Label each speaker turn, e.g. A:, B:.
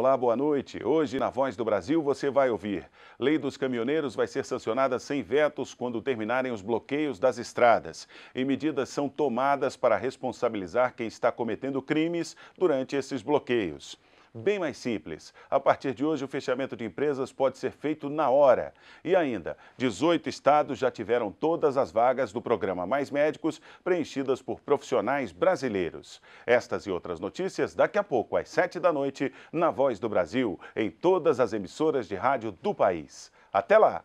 A: Olá, boa noite. Hoje, na Voz do Brasil, você vai ouvir. Lei dos caminhoneiros vai ser sancionada sem vetos quando terminarem os bloqueios das estradas. E medidas são tomadas para responsabilizar quem está cometendo crimes durante esses bloqueios bem mais simples. A partir de hoje, o fechamento de empresas pode ser feito na hora. E ainda, 18 estados já tiveram todas as vagas do programa Mais Médicos preenchidas por profissionais brasileiros. Estas e outras notícias daqui a pouco, às 7 da noite, na Voz do Brasil, em todas as emissoras de rádio do país. Até lá!